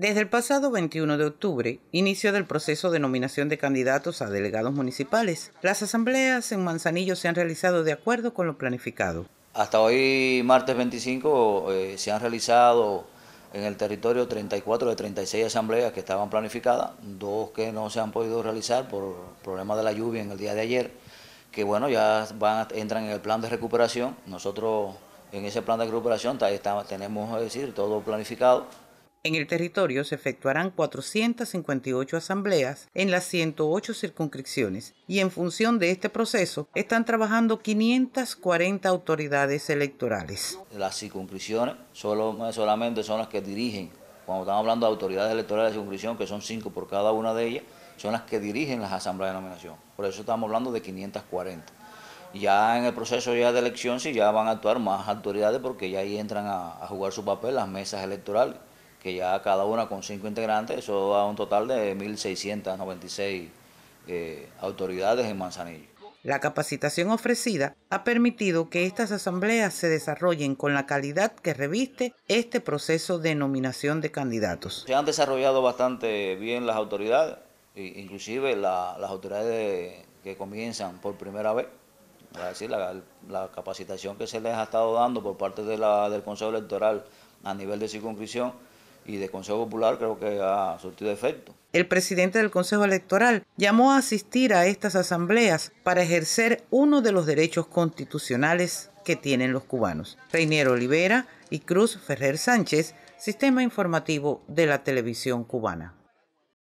Desde el pasado 21 de octubre, inicio del proceso de nominación de candidatos a delegados municipales. Las asambleas en Manzanillo se han realizado de acuerdo con lo planificado. Hasta hoy, martes 25, eh, se han realizado en el territorio 34 de 36 asambleas que estaban planificadas, dos que no se han podido realizar por problemas de la lluvia en el día de ayer, que bueno, ya van, entran en el plan de recuperación. Nosotros en ese plan de recuperación tenemos, decir, todo planificado. En el territorio se efectuarán 458 asambleas en las 108 circunscripciones y en función de este proceso están trabajando 540 autoridades electorales. Las circunscripciones solo, solamente son las que dirigen, cuando estamos hablando de autoridades electorales de circunscripción, que son cinco por cada una de ellas, son las que dirigen las asambleas de nominación. Por eso estamos hablando de 540 ya en el proceso ya de elección sí ya van a actuar más autoridades porque ya ahí entran a jugar su papel las mesas electorales que ya cada una con cinco integrantes, eso da un total de 1.696 eh, autoridades en Manzanillo. La capacitación ofrecida ha permitido que estas asambleas se desarrollen con la calidad que reviste este proceso de nominación de candidatos. Se han desarrollado bastante bien las autoridades, e inclusive las autoridades que comienzan por primera vez. Es decir, la, capacitación que se les ha estado dando por parte de del Consejo Electoral a nivel de circunscripción y de Consejo Popular creo que ha surtido efecto. El presidente del Consejo Electoral llamó a asistir a estas asambleas para ejercer uno de los derechos constitucionales que tienen los cubanos. reinero Olivera y Cruz Ferrer Sánchez, Sistema Informativo de la Televisión Cubana.